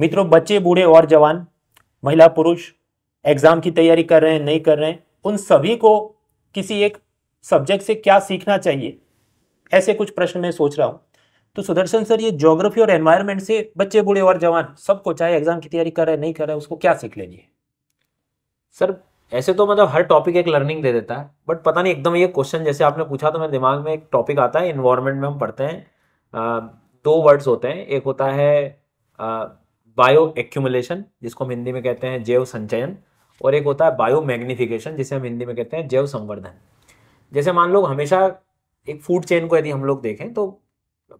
मित्रों बच्चे बूढ़े और जवान महिला पुरुष एग्जाम की तैयारी कर रहे हैं नहीं कर रहे हैं उन सभी को किसी एक सब्जेक्ट से क्या सीखना चाहिए ऐसे कुछ प्रश्न मैं सोच रहा हूँ तो सुदर्शन सर ये ज्योग्राफी और एनवायरनमेंट से बच्चे बूढ़े और जवान सबको चाहे एग्जाम की तैयारी कर रहे हैं नहीं कर रहे उसको क्या सीख लेनी है सर ऐसे तो मतलब हर टॉपिक एक लर्निंग दे देता है बट पता नहीं एकदम ये क्वेश्चन जैसे आपने पूछा तो मेरे दिमाग में एक टॉपिक आता है इन्वायरमेंट में हम पढ़ते हैं दो वर्ड्स होते हैं एक होता है बायो एक्यूमुलेशन जिसको हम हिंदी में कहते हैं जैव संचयन और एक होता है बायो मैग्निफिकेशन जिसे हम हिंदी में कहते हैं जैव संवर्धन जैसे मान लो हमेशा एक फूड चेन को यदि हम लोग देखें तो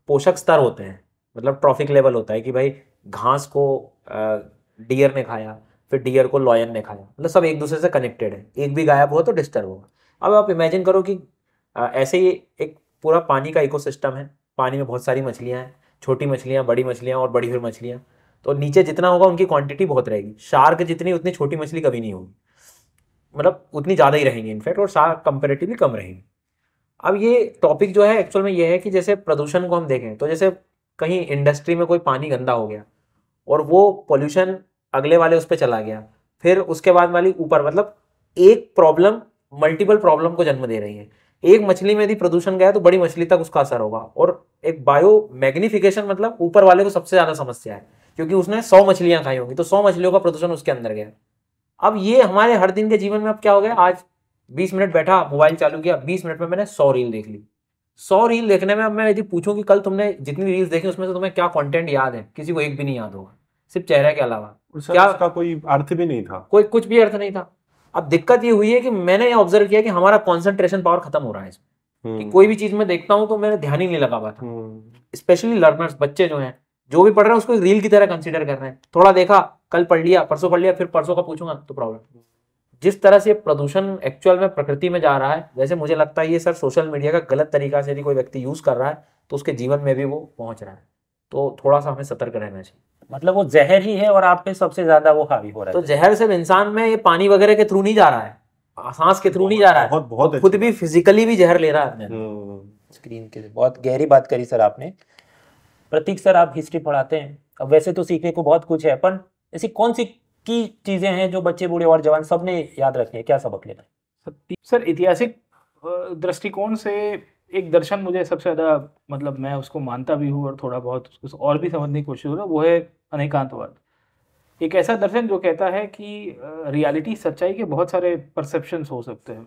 पोषक स्तर होते हैं मतलब ट्रॉफिक लेवल होता है कि भाई घास को डियर ने खाया फिर डियर को लॉयन ने खाया मतलब सब एक दूसरे से कनेक्टेड है एक भी गायब हुआ तो डिस्टर्ब होगा अब आप इमेजिन करो कि ऐसे ही एक पूरा पानी का इकोसिस्टम है पानी में बहुत सारी मछलियाँ हैं छोटी मछलियाँ बड़ी मछलियाँ और बड़ी हुई मछलियाँ तो नीचे जितना होगा उनकी क्वांटिटी बहुत रहेगी शार्क जितनी उतनी छोटी मछली कभी नहीं होगी मतलब उतनी ज़्यादा ही रहेंगी इनफैक्ट और शार्क कंपेरेटिवली कम रहेंगी अब ये टॉपिक जो है एक्चुअल में ये है कि जैसे प्रदूषण को हम देखें तो जैसे कहीं इंडस्ट्री में कोई पानी गंदा हो गया और वो पॉल्यूशन अगले वाले उस पर चला गया फिर उसके बाद वाली ऊपर मतलब एक प्रॉब्लम मल्टीपल प्रॉब्लम को जन्म दे रही है एक मछली में यदि प्रदूषण गया तो बड़ी मछली तक उसका असर होगा और एक बायो मैग्निफिकेशन मतलब ऊपर वाले को सबसे ज़्यादा समस्या है क्योंकि उसने सौ मछलियां खाई होंगी तो सौ मछलियों का प्रदूषण उसके अंदर गया अब ये हमारे हर दिन के जीवन में अब क्या हो गया आज बीस मिनट बैठा मोबाइल चालू किया बीस मिनट में मैंने सौ रील देख ली सौ रील देखने में अब मैं यदि पूछूं कि कल तुमने जितनी रील्स देखी उसमें से तुम्हें क्या कंटेंट याद है किसी को एक भी नहीं याद होगा सिर्फ चेहरे के अलावा क्या उसका कोई अर्थ भी नहीं था कोई कुछ भी अर्थ नहीं था अब दिक्कत ये हुई है कि मैंने ये ऑब्जर्व किया कि हमारा कॉन्सेंट्रेशन पावर खत्म हो रहा है इसमें कि हम्म। कोई भी चीज में देखता हूँ तो मैंने ध्यान ही नहीं लगा पाता स्पेशली लर्नर्स बच्चे जो हैं जो भी पढ़ रहे हैं उसको रील की तरह कंसिडर कर रहे हैं थोड़ा देखा कल पढ़ लिया परसों पढ़ लिया फिर परसों का पूछूंगा तो प्रॉब्लम जिस तरह से प्रदूषण एक्चुअल में प्रकृति में जा रहा है वैसे मुझे लगता है ये सर सोशल मीडिया का गलत तरीका से यदि कोई व्यक्ति यूज कर रहा है तो उसके जीवन में भी वो पहुंच रहा है तो थोड़ा सा हमें सतर्क रहना चाहिए मतलब वो जहर ही है और आप पे सबसे ज्यादा वो हावी हो रहा है तो जहर सिर्फ इंसान में ये पानी वगैरह के थ्रू नहीं जा रहा है सांस के थ्रू नहीं जा रहा है बहुत बहुत खुद भी फिजिकली भी जहर ले रहा है स्क्रीन हम्म। के बहुत गहरी बात करी सर आपने प्रतीक सर आप हिस्ट्री पढ़ाते हैं अब वैसे तो सीखने को बहुत कुछ है पर ऐसी कौन सी की चीजें हैं जो बच्चे बूढ़े और जवान सबने याद रखनी है क्या सबक लेना है सर ऐतिहासिक दृष्टिकोण से एक दर्शन मुझे सबसे ज़्यादा मतलब मैं उसको मानता भी हूँ और थोड़ा बहुत उसको और भी समझने की कोशिश हो वो है अनेकांतवाद एक ऐसा दर्शन जो कहता है कि रियलिटी सच्चाई के बहुत सारे परसेप्शंस हो सकते हैं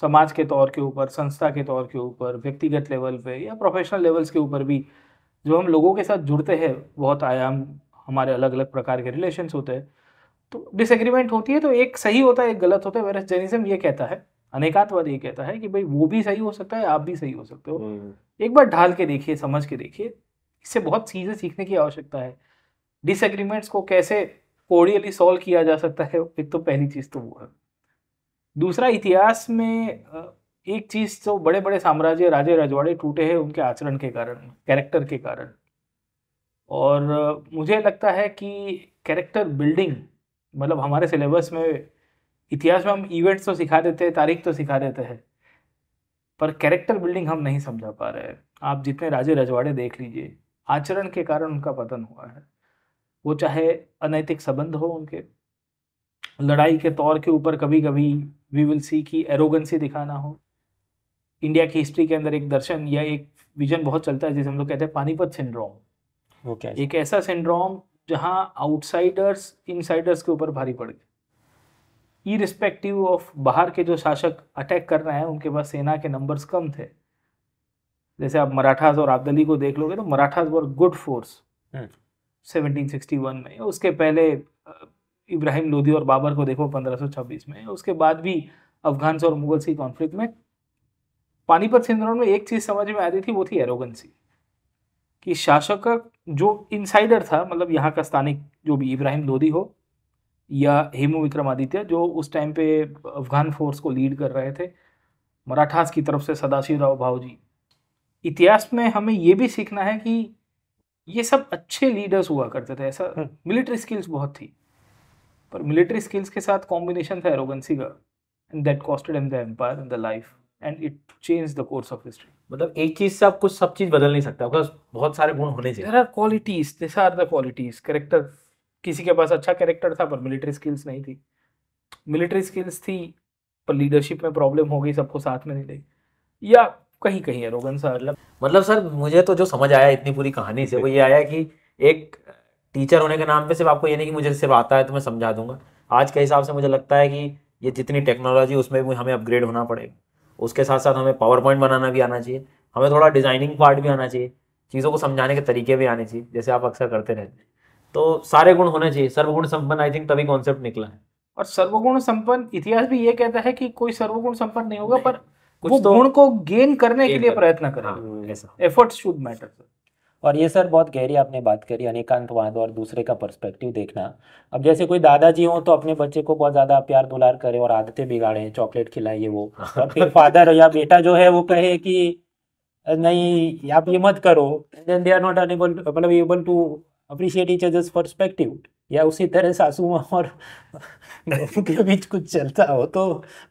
समाज के तौर के ऊपर संस्था के तौर के ऊपर व्यक्तिगत लेवल पे या प्रोफेशनल लेवल्स के ऊपर भी जो हम लोगों के साथ जुड़ते हैं बहुत आयाम हमारे अलग अलग प्रकार के रिलेशन होते हैं तो डिसएग्रीमेंट होती है तो एक सही होता है एक गलत होता है वेरस जैनिज्म ये कहता है अनेकात्ववाद ये कहता है कि भाई वो भी सही हो सकता है आप भी सही हो सकते हो हम्म। एक बार ढाल के देखिए समझ के देखिए इससे बहुत चीज़ें सीखने की आवश्यकता है डिसएग्रीमेंट्स को कैसे कोडियली सॉल्व किया जा सकता है एक तो पहली चीज़ तो वो है दूसरा इतिहास में एक चीज तो बड़े बड़े साम्राज्य राजे रजवाड़े टूटे हैं उनके आचरण के कारण कैरेक्टर के कारण और मुझे लगता है कि कैरेक्टर बिल्डिंग मतलब हमारे सिलेबस में इतिहास में हम इवेंट्स तो सिखा देते हैं तारीख तो सिखा देते हैं पर कैरेक्टर बिल्डिंग हम नहीं समझा पा रहे हैं आप जितने राजे रजवाड़े देख लीजिए आचरण के कारण उनका पतन हुआ है वो चाहे अनैतिक संबंध हो उनके लड़ाई के तौर के ऊपर कभी कभी वी विल सी की एरोगेंसी दिखाना हो इंडिया की हिस्ट्री के अंदर एक दर्शन या एक विजन बहुत चलता है जिसे हम लोग कहते हैं पानीपत सिंड्रोम okay. एक ऐसा सिंड्रोम जहाँ आउटसाइडर्स इनसाइडर्स के ऊपर भारी पड़ गए इरिस्पेक्टिव ऑफ बाहर के जो शासक अटैक कर रहे हैं उनके पास सेना के नंबर्स कम थे जैसे आप मराठास और आबदली को देख लोगे तो मराठास वर गुड फोर्स 1761 में उसके पहले इब्राहिम लोधी और बाबर को देखो 1526 में उसके बाद भी अफगान्स और मुगल्स की कॉन्फ्लिक्ट में पानीपत सिंड्रोम में एक चीज समझ में आती थी वो थी एरोगेंसी कि शासक का जो इनसाइडर था मतलब यहाँ का स्थानिक जो भी इब्राहिम लोधी हो या हेमू विक्रमादित्य जो उस टाइम पे अफगान फोर्स को लीड कर रहे थे मराठास की तरफ से सदाशिव राव भाव जी इतिहास में हमें ये भी सीखना है कि ये सब अच्छे लीडर्स हुआ करते थे ऐसा मिलिट्री हम्म। स्किल्स बहुत थी पर मिलिट्री स्किल्स के साथ कॉम्बिनेशन था एरोगेंसी का and that costed them the empire in the life and it change the course of history मतलब एक चीज से आप कुछ सब चीज बदल नहीं सकता आपका बहुत सारे गुण होने चाहिए are qualities this are the qualities character किसी के पास अच्छा कैरेक्टर था पर मिलिट्री स्किल्स नहीं थी मिलिट्री स्किल्स थी पर लीडरशिप में प्रॉब्लम हो गई सबको साथ में नहीं लेगी या कहीं कहीं रोगन सर मतलब मतलब सर मुझे तो जो समझ आया इतनी पूरी कहानी से वो ये आया कि एक टीचर होने के नाम पे सिर्फ आपको ये नहीं कि मुझे सिर्फ आता है तो मैं समझा दूंगा आज के हिसाब से मुझे लगता है कि ये जितनी टेक्नोलॉजी उसमें भी हमें अपग्रेड होना पड़ेगा उसके साथ साथ हमें पावर पॉइंट बनाना भी आना चाहिए हमें थोड़ा डिज़ाइनिंग पार्ट भी आना चाहिए चीज़ों को समझाने के तरीके भी आने चाहिए जैसे आप अक्सर करते रहते हैं तो सारे गुण होने चाहिए सर्वगुण संपन्न आई थिंक तभी कॉन्सेप्ट निकला है और सर्वगुण संपन्न इतिहास भी ये कहता है कि कोई सर्वगुण संपन्न नहीं होगा पर कुछ वो तो गुण को गेन करने के लिए प्रयत्न करेगा एफर्ट्स शुड मैटर और ये सर बहुत गहरी आपने बात करी अनेकांतवाद और दूसरे का पर्सपेक्टिव देखना अब जैसे कोई दादाजी हो तो अपने बच्चे को बहुत ज़्यादा प्यार दुलार करे और आदतें बिगाड़े चॉकलेट खिलाए ये वो और फिर फादर या बेटा जो है वो कहे कि नहीं आप ये मत करो then they are not enable मतलब able to appreciate each others perspective या उसी तरह सासू माँ और के बीच कुछ चलता हो तो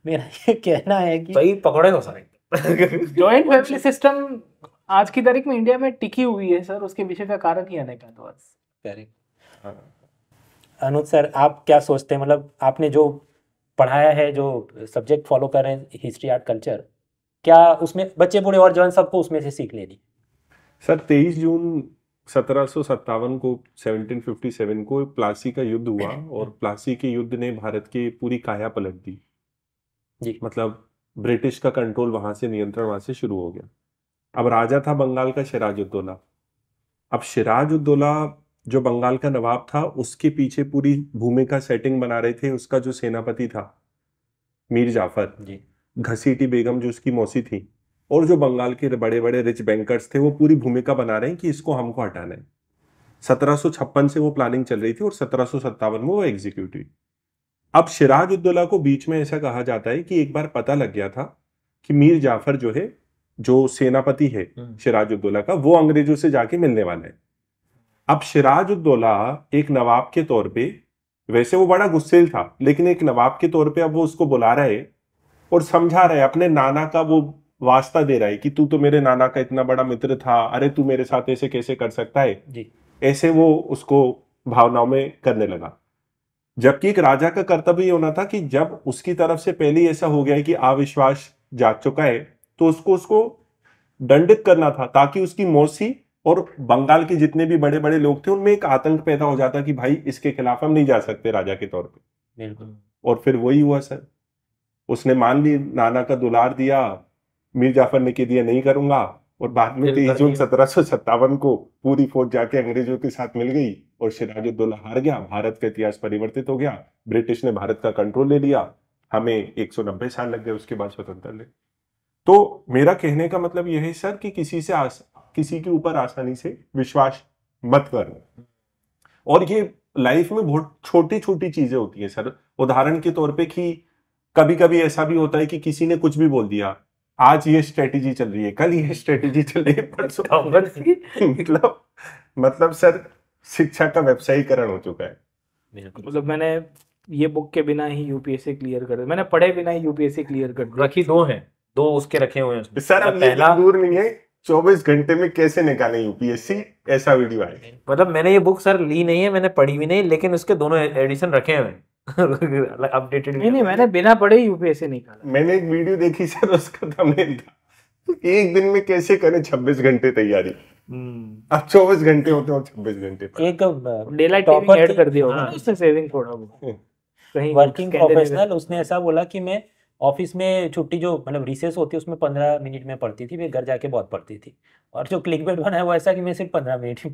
मेरा ये कहना है कि भाई तो पकड़े हो सारे जॉइंट फैमिली सिस्टम आज की तारीख में इंडिया में टिकी हुई है सर उसके विषय का कारण ही अनेक है करेक्ट तो हाँ। अनुज सर आप क्या सोचते हैं मतलब आपने जो पढ़ाया है जो सब्जेक्ट फॉलो कर रहे हैं हिस्ट्री आर्ट कल्चर क्या उसमें बच्चे बूढ़े और जवान सबको उसमें से सीख लेनी सर तेईस जून सत्रह को 1757 को प्लासी का युद्ध हुआ और प्लासी के युद्ध ने भारत की पूरी काया पलट दी जी मतलब ब्रिटिश का कंट्रोल वहां से नियंत्रण वहां से शुरू हो गया अब राजा था बंगाल का सिराजुद्दौला अब सिराजुद्दौला जो बंगाल का नवाब था उसके पीछे पूरी भूमिका सेटिंग बना रहे थे उसका जो सेनापति था मीर जाफर जी घसीटी बेगम जो उसकी मौसी थी और जो बंगाल के बड़े बड़े रिच बैंकर्स थे वो पूरी भूमिका बना रहे हैं कि इसको हमको हटाना है सत्रह से वो प्लानिंग चल रही थी और सत्रह में वो एग्जीक्यूट हुई अब सिराजुद्दौला को बीच में ऐसा कहा जाता है कि एक बार पता लग गया था कि मीर जाफर जो है जो सेनापति है हम्म। सिराज उद्दौला का वो अंग्रेजों से जाके मिलने वाला है अब सिराज उद्दौला एक नवाब के तौर पे वैसे वो बड़ा गुस्सेल था लेकिन एक नवाब के तौर पे अब वो उसको बुला रहा है और समझा रहा है अपने नाना का वो वास्ता दे रहा है कि तू तो मेरे नाना का इतना बड़ा मित्र था अरे तू मेरे साथ ऐसे कैसे कर सकता है जी। ऐसे वो उसको भावनाओं में करने लगा जबकि एक राजा का कर्तव्य होना था कि जब उसकी तरफ से पहले ऐसा हो गया है कि अविश्वास जाग चुका है तो उसको उसको दंडित करना था ताकि उसकी मौसी और बंगाल के जितने भी बड़े बड़े लोग थे उनमें एक आतंक पैदा हो जाता कि भाई इसके खिलाफ हम नहीं जा सकते राजा के तौर पर बिल्कुल और फिर वही हुआ सर उसने मान ली नाना का दुलार दिया मीर जाफर ने कह दिया नहीं करूंगा और बाद में तेईस तो जून सत्रह सत्तावन को पूरी फौज जाके अंग्रेजों के साथ मिल गई और सिराजुद्दौला हार गया भारत का इतिहास परिवर्तित हो गया ब्रिटिश ने भारत का कंट्रोल ले लिया हमें एक सौ नब्बे साल लग गए उसके बाद स्वतंत्र ले तो मेरा कहने का मतलब यह है सर कि किसी से आस, किसी के ऊपर आसानी से विश्वास मत करना और ये लाइफ में बहुत छोटी छोटी चीजें होती है सर उदाहरण के तौर पे कि कभी कभी ऐसा भी होता है कि किसी ने कुछ भी बोल दिया आज ये स्ट्रेटेजी चल रही है कल ये स्ट्रेटेजी चल रही है परसों मतलब मतलब सर शिक्षा का व्यवसायीकरण हो चुका है मतलब मैंने ये बुक के बिना ही यूपीएससी क्लियर कर मैंने पढ़े बिना ही यूपीएससी क्लियर कर रखी दो हैं दो उसके रखे हुए हैं सर मतलब पहला दूर नहीं है चौबीस घंटे में कैसे निकाले यूपीएससी ऐसा वीडियो आए मतलब मैंने ये बुक सर ली नहीं है मैंने पढ़ी भी नहीं लेकिन उसके दोनों एडिशन रखे हुए हैं अपडेटेड नहीं नहीं मैंने बिना पढ़े यूपीएससी निकाला मैंने एक वीडियो देखी सर उसका था एक दिन में कैसे करें छब्बीस घंटे तैयारी हम्म। अब चौबीस घंटे होते हैं छब्बीस घंटे एक डेलाइट टॉपर ऐड कर दिया होगा हाँ। उसने सेविंग थोड़ा हाँ। कहीं वर्किंग प्रोफेशनल उसने ऐसा बोला कि मैं ऑफिस में छुट्टी जो मतलब रिसेस होती है उसमें पंद्रह मिनट में पढ़ती थी फिर घर जाके बहुत पढ़ती थी और जो क्लिक बेट बना है वो ऐसा कि मैं सिर्फ पंद्रह मिनट ही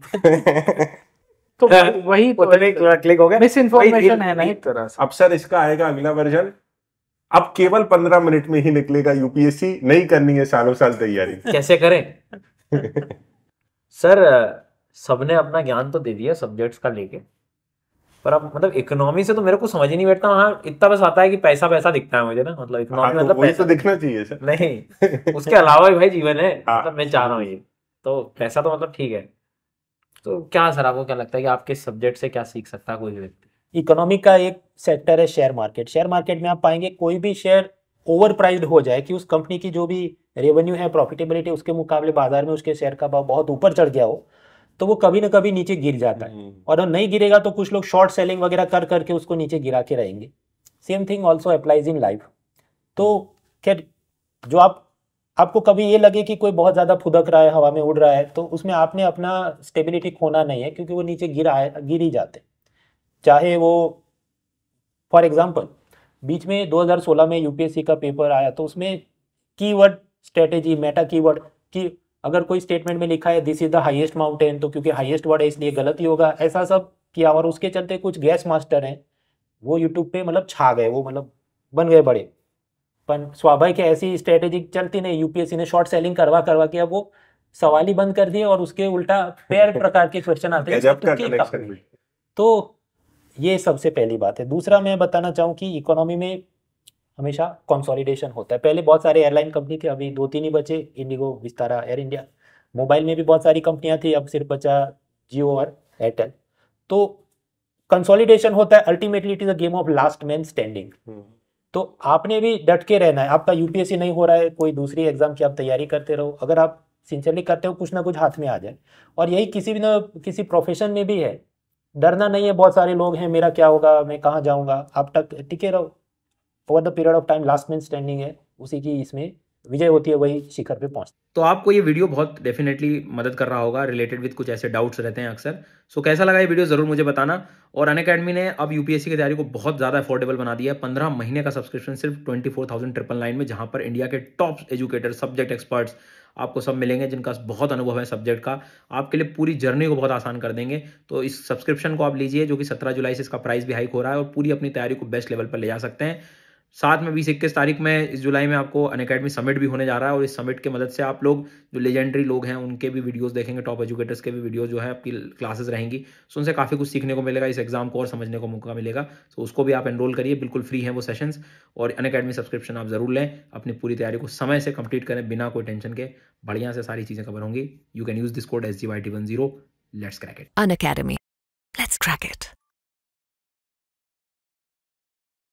तो वही क्लिक तो हो गया मिस इन्फॉर्मेशन है नहीं तरह अब सर इसका आएगा अगला वर्जन अब केवल पंद्रह मिनट में ही निकलेगा यूपीएससी नहीं करनी है सालों साल तैयारी कैसे करें सर सबने अपना ज्ञान तो दे दिया सब्जेक्ट्स का लेके पर अब मतलब इकोनॉमी से तो मेरे को समझ ही नहीं बैठता वहाँ इतना बस आता है कि पैसा पैसा दिखता है मुझे ना मतलब इकोनॉमी हाँ, तो मतलब पैसा तो दिखना चाहिए नहीं उसके अलावा भी भाई जीवन है हाँ। मतलब मैं चाह रहा हूँ ये तो पैसा तो मतलब ठीक है तो क्या सर आपको क्या लगता है कि आपके सब्जेक्ट से क्या सीख सकता है कोई व्यक्ति इकोनॉमी का एक सेक्टर है शेयर मार्केट शेयर मार्केट में आप पाएंगे कोई भी शेयर ओवर प्राइड हो जाए कि उस कंपनी की जो भी रेवेन्यू है प्रॉफिटेबिलिटी उसके मुकाबले बाजार में उसके शेयर का भाव बहुत ऊपर चढ़ गया हो तो वो कभी ना कभी नीचे गिर जाता है हम्म। और वो नहीं गिरेगा तो कुछ लोग शॉर्ट सेलिंग वगैरह कर करके उसको नीचे गिरा के रहेंगे same thing also applies in life तो खैर जो आप आपको कभी ये लगे कि कोई बहुत ज़्यादा फुदक रहा है हवा में उड़ रहा है तो उसमें आपने अपना स्टेबिलिटी खोना नहीं है क्योंकि वो नीचे गिरा है गिर ही जाते चाहे वो फॉर एग्जाम्पल बीच में 2016 में यूपीएससी का पेपर आया तो उसमें कीवर्ड स्ट्रेटेजी मेटा कीवर्ड की अगर कोई स्टेटमेंट में लिखा है this is the highest mountain तो क्योंकि हाइएस्ट वर्ड है इसलिए गलत ही होगा ऐसा सब किया और उसके चलते कुछ गैस मास्टर हैं वो यूट्यूब पे मतलब छा गए वो मतलब बन गए बड़े पर स्वाभाविक है ऐसी स्ट्रेटेजी चलती नहीं यूपीएससी ने शॉर्ट सेलिंग करवा करवा के अब वो सवाल ही बंद कर दिए और उसके उल्टा पैर प्रकार के क्वेश्चन आते हैं तो, तो ये सबसे पहली बात है दूसरा मैं बताना चाहूँ कि इकोनॉमी में हमेशा कंसोलिडेशन होता है पहले बहुत सारे एयरलाइन कंपनी थे अभी दो तीन ही बचे IndiGo Vistara Air India mobile में भी बहुत सारी कंपनियां थी अब सिर्फ बचा जियो और एयरटेल तो कंसोलिडेशन होता है ultimately it is a game of last man standing तो आपने भी डट के रहना है आपका यूपीएससी नहीं हो रहा है कोई दूसरी एग्जाम की आप तैयारी करते रहो अगर आप सिंसियरली करते हो कुछ ना कुछ हाथ में आ जाए और यही किसी भी ना किसी प्रोफेशन में भी है डरना नहीं है बहुत सारे लोग हैं मेरा क्या होगा मैं कहाँ जाऊँगा आप तक टिके रहो for the period of time last man standing है उसी की इसमें विजय होती है वही शिखर पे पहुंच तो आपको ये वीडियो बहुत डेफिनेटली मदद कर रहा होगा रिलेटेड विद कुछ ऐसे डाउट्स रहते हैं अक्सर सो so, कैसा लगा ये वीडियो जरूर मुझे बताना और अन अकेडमी ने अब यूपीएससी की तैयारी को बहुत ज्यादा अफोर्डेबल बना दिया है पंद्रह महीने का सब्सक्रिप्शन सिर्फ twenty four thousand triple nine में जहां पर इंडिया के टॉप एजुकेटर सब्जेक्ट एक्सपर्ट्स आपको सब मिलेंगे जिनका बहुत अनुभव है सब्जेक्ट का आपके लिए पूरी जर्नी को बहुत आसान कर देंगे तो इस सब्सक्रिप्शन को आप लीजिए जो कि सत्रह जुलाई से इसका प्राइस भी हाइक हो रहा है और पूरी अपनी तैयारी को बेस्ट लेवल पर ले जा सकते हैं साथ में बीस इक्कीस तारीख में इस जुलाई में आपको अन अकेडमी समिट भी होने जा रहा है और इस समिट के मदद से आप लोग जो लेजेंडरी लोग हैं उनके भी वीडियोस देखेंगे टॉप एजुकेटर्स के भी वीडियो जो है आपकी क्लासेस रहेंगी सो उनसे काफ़ी कुछ सीखने को मिलेगा इस एग्जाम को और समझने को मौका मिलेगा सो उसको भी आप एनरोल करिए बिल्कुल फ्री है वो सेशन और अन अकेडमी सब्सक्रिप्शन आप ज़रूर लें अपनी पूरी तैयारी को समय से कंप्लीट करें बिना कोई टेंशन के बढ़िया से सारी चीज़ें कवर होंगी you can use this code S G Y T one zero let's crack it Unacademy let's क्रैकेट